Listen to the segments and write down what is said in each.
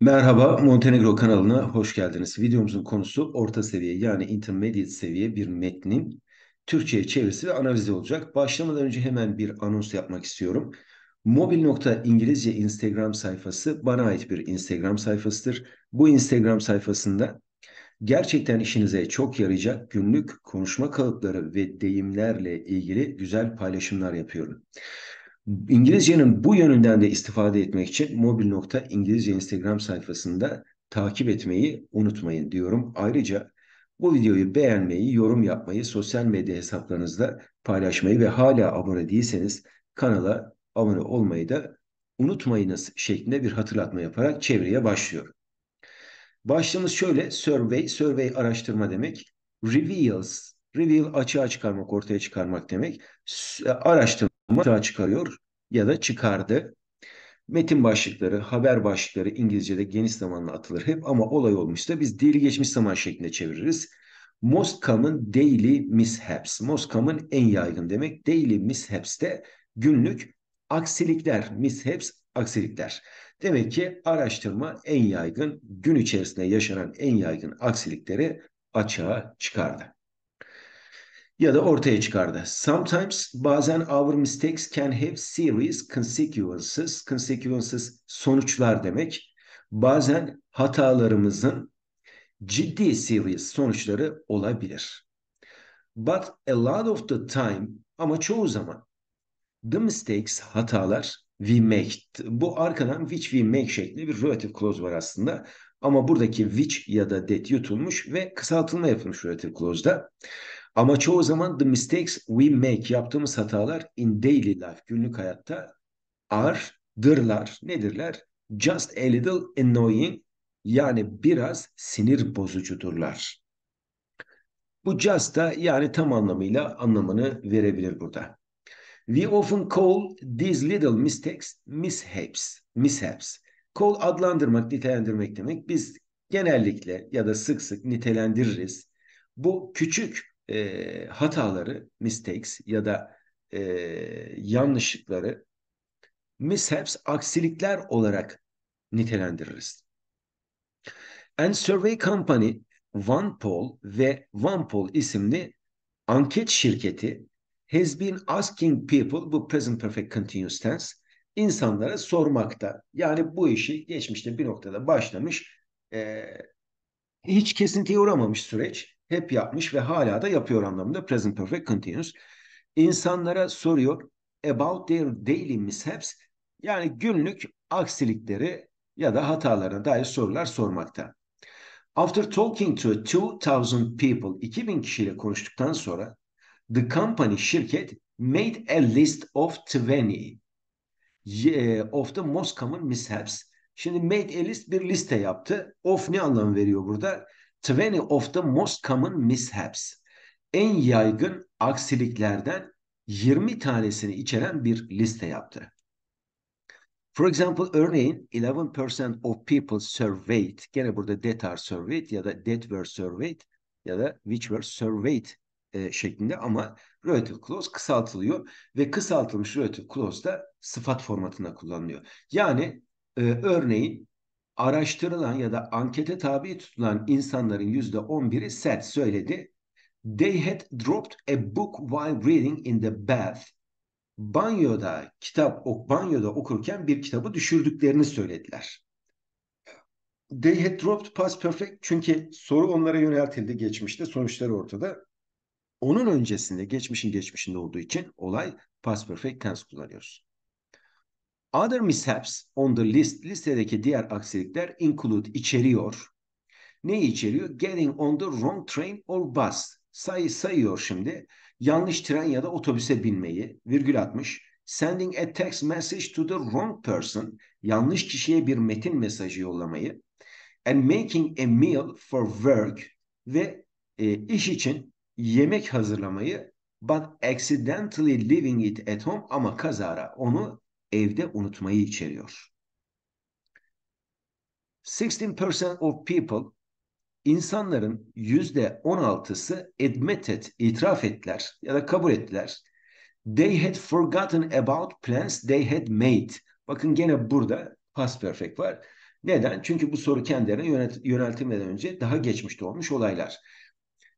Merhaba Montenegro kanalına hoş geldiniz. Videomuzun konusu orta seviye yani intermediate seviye bir metnin Türkçe'ye çevirisi ve analizi olacak. Başlamadan önce hemen bir anons yapmak istiyorum. Mobil.İngilizce Instagram sayfası bana ait bir Instagram sayfasıdır. Bu Instagram sayfasında gerçekten işinize çok yarayacak günlük konuşma kalıpları ve deyimlerle ilgili güzel paylaşımlar yapıyorum. İngilizcenin bu yönünden de istifade etmek için mobil.ingilizce Instagram sayfasında takip etmeyi unutmayın diyorum. Ayrıca bu videoyu beğenmeyi, yorum yapmayı, sosyal medya hesaplarınızda paylaşmayı ve hala abone değilseniz kanala abone olmayı da unutmayınız şeklinde bir hatırlatma yaparak çevreye başlıyorum. Başlığımız şöyle, survey, survey araştırma demek. Reveals, reveal açığa çıkarmak, ortaya çıkarmak demek. Araştırma mutlaka çıkarıyor ya da çıkardı. Metin başlıkları, haber başlıkları İngilizce'de geniş zamanla atılır hep ama olay olmuşsa biz dili geçmiş zaman şeklinde çeviririz. Most common daily mishaps. Most common en yaygın demek. Daily mishaps de günlük aksilikler. Mishaps aksilikler. Demek ki araştırma en yaygın, gün içerisinde yaşanan en yaygın aksilikleri açığa çıkardı ya da ortaya çıkardı. Sometimes bazen our mistakes can have serious consequences. Consequences sonuçlar demek. Bazen hatalarımızın ciddi serious sonuçları olabilir. But a lot of the time ama çoğu zaman the mistakes hatalar we make. Bu arkadan which we make şeklinde bir relative clause var aslında. Ama buradaki which ya da that yutulmuş ve kısaltılma yapılmış relative clause'da. Ama çoğu zaman the mistakes we make yaptığımız hatalar in daily life günlük hayatta are, dırlar, nedirler? Just a little annoying yani biraz sinir bozucudurlar. Bu just da yani tam anlamıyla anlamını verebilir burada. We often call these little mistakes mishaps. Mishaps. Call adlandırmak, nitelendirmek demek. Biz genellikle ya da sık sık nitelendiririz. Bu küçük e, hataları, mistakes ya da e, yanlışlıkları mishaps, aksilikler olarak nitelendiririz. And Survey Company, OnePoll ve OnePoll isimli anket şirketi has been asking people, bu present perfect continuous tense, insanlara sormakta. Yani bu işi geçmişte bir noktada başlamış, e, hiç kesintiye uğramamış süreç hep yapmış ve hala da yapıyor anlamında present perfect continuous. İnsanlara soruyor about their daily mishaps yani günlük aksilikleri ya da hatalarına dair sorular sormakta. After talking to 2000 people 2000 kişiyle konuştuktan sonra the company şirket made a list of 20 e, of the most common mishaps. Şimdi made a list bir liste yaptı. Of ne anlam veriyor burada? 20 of the most common mishaps. En yaygın aksiliklerden 20 tanesini içeren bir liste yaptı. For example, örneğin 11% of people surveyed, gene burada that are surveyed ya da that were surveyed ya da which were surveyed e, şeklinde ama relative clause kısaltılıyor ve kısaltılmış relative clause da sıfat formatında kullanılıyor. Yani e, örneğin araştırılan ya da ankete tabi tutulan insanların yüzde on biri set söyledi. They had dropped a book while reading in the bath. Banyoda kitap ok banyoda okurken bir kitabı düşürdüklerini söylediler. They had dropped past perfect çünkü soru onlara yöneltildi geçmişte sonuçları ortada. Onun öncesinde geçmişin geçmişinde olduğu için olay past perfect tense kullanıyoruz. Other mishaps on the list, listedeki diğer aksilikler include, içeriyor. Ne içeriyor? Getting on the wrong train or bus. Say, sayıyor şimdi. Yanlış tren ya da otobüse binmeyi, virgül atmış. Sending a text message to the wrong person. Yanlış kişiye bir metin mesajı yollamayı. And making a meal for work. Ve e, iş için yemek hazırlamayı. But accidentally leaving it at home ama kazara onu evde unutmayı içeriyor. 16% of people insanların yüzde 16'sı admit et, itiraf ettiler ya da kabul ettiler. They had forgotten about plans they had made. Bakın gene burada past perfect var. Neden? Çünkü bu soru kendilerine yöneltilmeden önce daha geçmişte olmuş olaylar.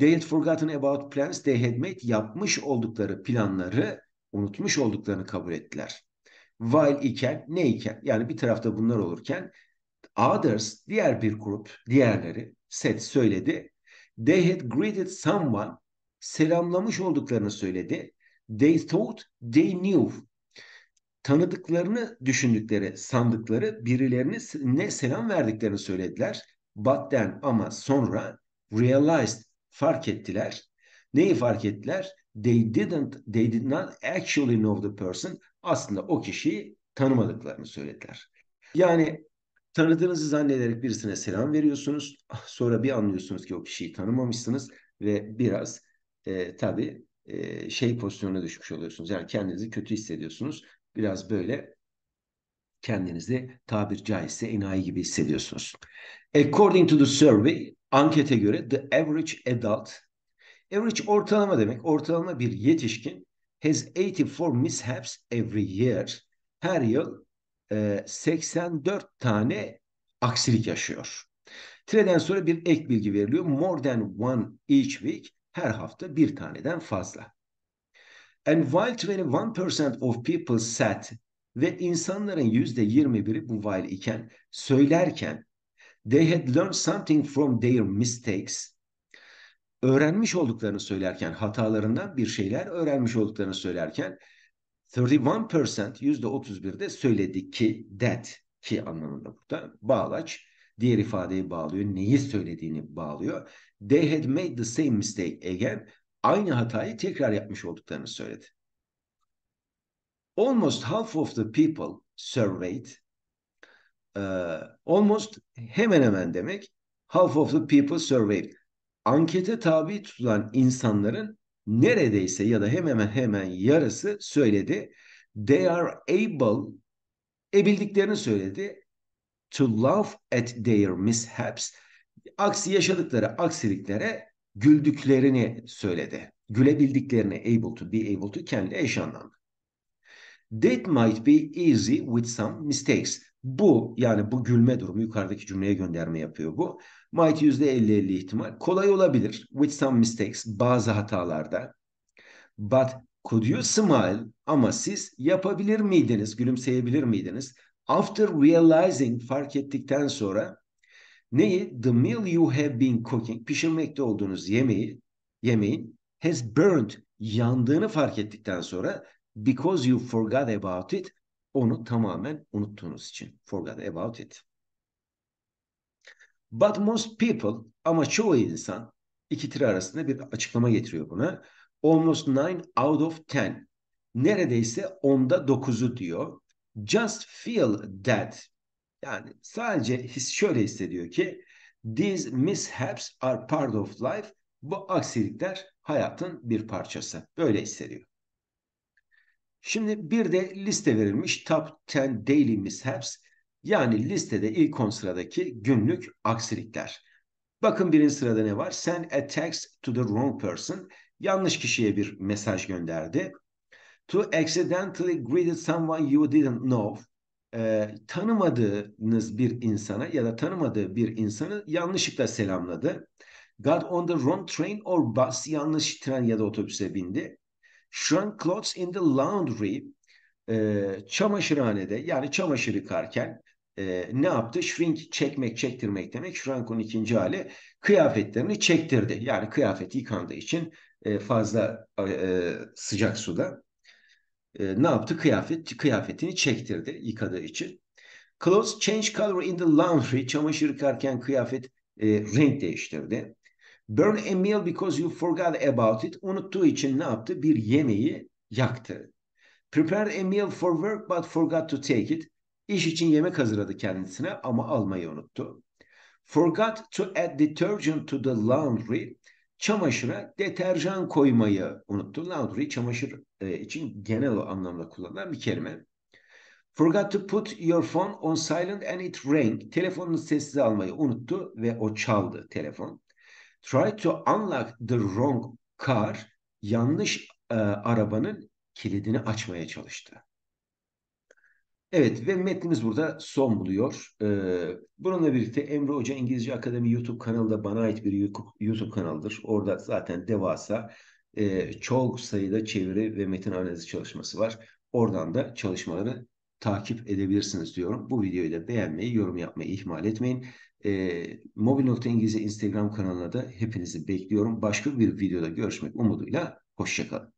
They had forgotten about plans they had made yapmış oldukları planları unutmuş olduklarını kabul ettiler. While iken ne iken yani bir tarafta bunlar olurken others diğer bir grup diğerleri Set söyledi. They had greeted someone selamlamış olduklarını söyledi. They thought they knew tanıdıklarını düşündükleri, sandıkları birilerini ne selam verdiklerini söylediler. But then ama sonra realized fark ettiler. Neyi fark ettiler? They didn't, they did not actually know the person aslında o kişiyi tanımadıklarını söylediler. Yani tanıdığınızı zannederek birisine selam veriyorsunuz. Sonra bir anlıyorsunuz ki o kişiyi tanımamışsınız ve biraz e, tabii e, şey pozisyonuna düşmüş oluyorsunuz. Yani kendinizi kötü hissediyorsunuz. Biraz böyle kendinizi tabir caizse enayi gibi hissediyorsunuz. According to the survey, ankete göre the average adult, average ortalama demek, ortalama bir yetişkin has 84 mishaps every year. Her yıl e, 84 tane aksilik yaşıyor. Treden sonra bir ek bilgi veriliyor. More than one each week. Her hafta bir taneden fazla. And while 21% of people said ve insanların %21'i bu while iken söylerken they had learned something from their mistakes öğrenmiş olduklarını söylerken hatalarından bir şeyler öğrenmiş olduklarını söylerken 31% yüzde %31'de söyledi ki that ki anlamında burada bağlaç diğer ifadeyi bağlıyor. Neyi söylediğini bağlıyor. They had made the same mistake again. Aynı hatayı tekrar yapmış olduklarını söyledi. Almost half of the people surveyed almost hemen hemen demek half of the people surveyed ankete tabi tutulan insanların neredeyse ya da hemen hemen yarısı söyledi. They are able, ebildiklerini söyledi. To laugh at their mishaps, aksi yaşadıkları aksiliklere güldüklerini söyledi. Gülebildiklerini able to, be able to kendi eş anlamlı. That might be easy with some mistakes. Bu yani bu gülme durumu yukarıdaki cümleye gönderme yapıyor bu. Might %50-50 ihtimal. Kolay olabilir with some mistakes bazı hatalarda. But could you smile ama siz yapabilir miydiniz, gülümseyebilir miydiniz? After realizing fark ettikten sonra neyi? The meal you have been cooking pişirmekte olduğunuz yemeği yemeğin has burned yandığını fark ettikten sonra because you forgot about it onu tamamen unuttuğunuz için forgot about it. But most people ama çoğu insan iki tire arasında bir açıklama getiriyor buna. Almost nine out of ten. Neredeyse onda dokuzu diyor. Just feel that. Yani sadece his şöyle hissediyor ki these mishaps are part of life. Bu aksilikler hayatın bir parçası. Böyle hissediyor. Şimdi bir de liste verilmiş Top 10 Daily Mishaps yani listede ilk 10 sıradaki günlük aksilikler. Bakın birinci sırada ne var? Send a text to the wrong person. Yanlış kişiye bir mesaj gönderdi. To accidentally greeted someone you didn't know. Ee, tanımadığınız bir insana ya da tanımadığı bir insanı yanlışlıkla selamladı. Got on the wrong train or bus. Yanlış tren ya da otobüse bindi. Shrunk clothes in the laundry e, çamaşırhanede yani çamaşır yıkarken e, ne yaptı? Shrink çekmek, çektirmek demek. Shrunk'un ikinci hali kıyafetlerini çektirdi. Yani kıyafet yıkandığı için e, fazla e, e sıcak suda e, ne yaptı? Kıyafet kıyafetini çektirdi yıkadığı için. Clothes change color in the laundry. Çamaşır yıkarken kıyafet e, renk değiştirdi. Burn a meal because you forgot about it. Unuttuğu için ne yaptı? Bir yemeği yaktı. Prepare a meal for work but forgot to take it. İş için yemek hazırladı kendisine ama almayı unuttu. Forgot to add detergent to the laundry. Çamaşıra deterjan koymayı unuttu. Laundry çamaşır e, için genel anlamda kullanılan bir kelime. Forgot to put your phone on silent and it rang. Telefonunu sessize almayı unuttu ve o çaldı telefon. Try to unlock the wrong car. Yanlış e, arabanın kilidini açmaya çalıştı. Evet ve metnimiz burada son buluyor. Ee, bununla birlikte Emre Hoca İngilizce Akademi YouTube kanalı da bana ait bir YouTube kanalıdır. Orada zaten devasa e, çok sayıda çeviri ve metin analizi çalışması var. Oradan da çalışmaları takip edebilirsiniz diyorum. Bu videoyu da beğenmeyi, yorum yapmayı ihmal etmeyin. E, ee, Mobil.İngilizce Instagram kanalına da hepinizi bekliyorum. Başka bir videoda görüşmek umuduyla. Hoşçakalın.